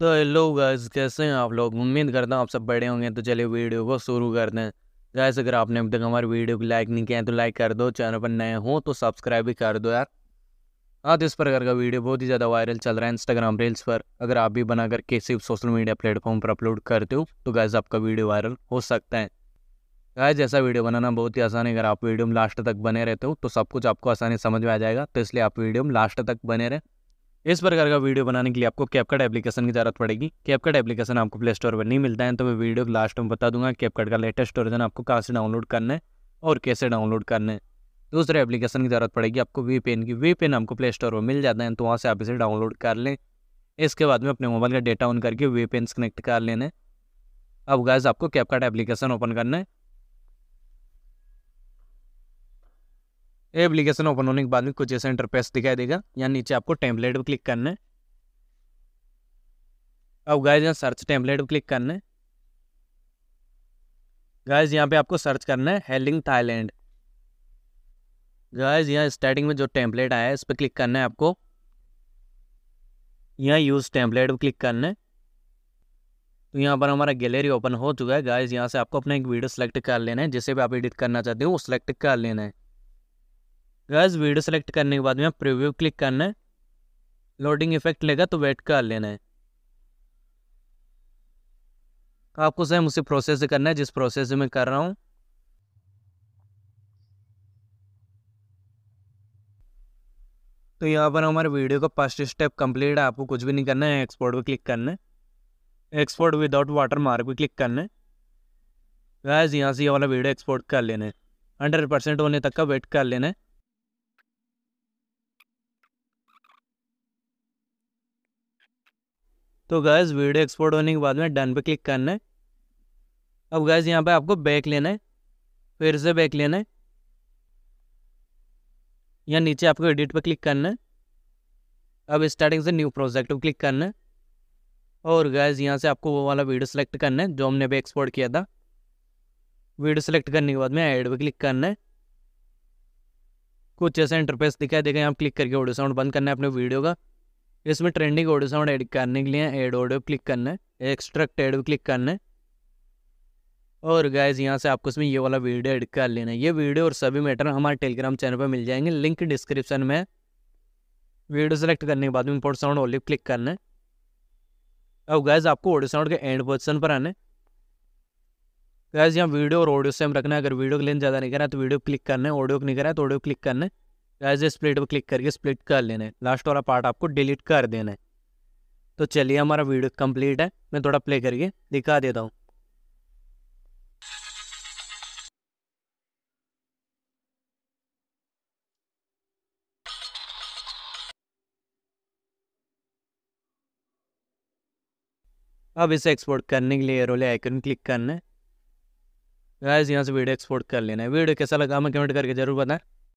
तो hello guys कैसे हैं आप लोग उम्मीद करता हूँ आप सब बड़े होंगे तो चलिए वीडियो को शुरू कर दें गाइस अगर आपने अभी तक हमारी वीडियो को लाइक नहीं किया है तो लाइक कर दो चैनल पर नए हो तो सब्सक्राइब भी कर दो यार हाँ तो इस प्रकार का वीडियो बहुत ही ज़्यादा वायरल चल रहा है इंस्टाग्राम रील्स पर अगर आप भी बनाकर किसी सोशल मीडिया प्लेटफॉर्म पर अपलोड करते हो तो गैस आपका वीडियो वायरल हो सकता है गाइस जैसा वीडियो बनाना बहुत ही आसान है अगर आप वीडियो में लास्ट तक बने रहते हो तो सब कुछ आपको आसानी समझ में आ जाएगा तो इसलिए आप वीडियो में लास्ट तक बने रहें इस प्रकार का वीडियो बनाने के लिए आपको कैपकट एप्लीकेशन की जरूरत पड़ेगी कैपकट एप्लीकेशन आपको प्ले स्टोर पर नहीं मिलता है तो मैं वीडियो लास्ट में बता दूंगा कैपकट का लेटेस्ट वर्जन आपको कहाँ से डाउनलोड करना है और कैसे डाउनलोड करना है दूसरे एप्लीकेशन की ज़रूरत पड़ेगी आपको वी पेन की वी पेन आपको प्ले स्टोर पर मिल जाता है तो वहाँ से आप इसे डाउनलोड कर लें इसके बाद में अपने मोबाइल का डेटा ऑन करके वी पेन कनेक्ट कर लेना है अब गैस आपको कैपकार्ट एप्लीकेशन ओपन करना है एप्लीकेशन ओपन होने के बाद में कुछ ऐसा इंटरफेस दिखाई देगा यहाँ नीचे आपको टेम्पलेट पर क्लिक करना है अब गाइज यहाँ सर्च टेम्पलेट पर क्लिक करना है गाइज यहाँ पे आपको सर्च करना है हेलिंग थाईलैंड गाइज यहाँ स्टार्टिंग में जो टेम्पलेट आया है इस पर क्लिक करना है आपको यहाँ यूज़ टेम्पलेट पर क्लिक करना है तो यहाँ पर हमारा गैलरी ओपन हो चुका है गाइज यहाँ से आपको अपना एक वीडियो सेलेक्ट कर लेना है जिसे भी आप एडिट करना चाहते हो वो सिलेक्ट कर लेना है गैस वीडियो सेलेक्ट करने के बाद में प्रीव्यू क्लिक करना है लोडिंग इफेक्ट लेगा तो वेट कर लेना है तो आपको सेम उसी प्रोसेस से करना है जिस प्रोसेस में कर रहा हूँ तो यहाँ पर हमारे वीडियो का फर्स्ट स्टेप कंप्लीट है आपको कुछ भी नहीं करना है एक्सपोर्ट पर क्लिक करना है एक्सपोर्ट विदाउट वाटर मार्क भी क्लिक करना है गैस यहाँ से ये वाला वीडियो एक्सपोर्ट कर लेना है हंड्रेड परसेंट होने तक का वेट कर लेना है तो गैस वीडियो एक्सपोर्ट होने के बाद में डन पे क्लिक करना है अब गैस यहाँ पे आपको बैक लेना है फिर से बैक लेना है यहाँ नीचे आपको एडिट पर क्लिक करना है अब स्टार्टिंग से न्यू प्रोजेक्ट पर क्लिक करना है और गैस यहाँ से आपको वो वाला वीडियो सेलेक्ट करना है जो हमने भी एक्सपोर्ट किया था वीडियो सेलेक्ट करने के बाद में एड पर क्लिक करना है कुछ ऐसा इंटरफेस दिखाई देगा यहाँ क्लिक करके ऑडियो साउंड बंद करना है अपने वीडियो का इसमें ट्रेंडिंग ऑडियो हम एड करने के लिए एड ऑडियो क्लिक करना है एक्सट्रैक्ट एड क्लिक करना है और गाइज यहाँ से आपको इसमें ये वाला वीडियो एड कर लेना है ये वीडियो और सभी मैटर हमारे टेलीग्राम चैनल पर मिल जाएंगे लिंक डिस्क्रिप्शन में वीडियो सेलेक्ट करने के बाद में इम्पोर्ट साउंड ऑलिव क्लिक करना है अब गाइज आपको ऑडियो साउंड के एंड पोजिशन पर आना है यहाँ वीडियो और ऑडियो सेम रखना है अगर वीडियो के लेंथ ज़्यादा नहीं करा तो वीडियो क्लिक करना है ऑडियो को नहीं करा तो ऑडियो क्लिक करना है एज ए स्प्लिट पर क्लिक करके स्प्लिट कर लेना है लास्ट वाला पार्ट आपको डिलीट कर देना है तो चलिए हमारा वीडियो कंप्लीट है मैं थोड़ा प्ले करके दिखा देता हूँ अब इसे एक्सपोर्ट करने के लिए रोले आइकन क्लिक करना है यहाँ से वीडियो एक्सपोर्ट कर लेना है वीडियो कैसा लगा हमें कमेंट करके जरूर बताएं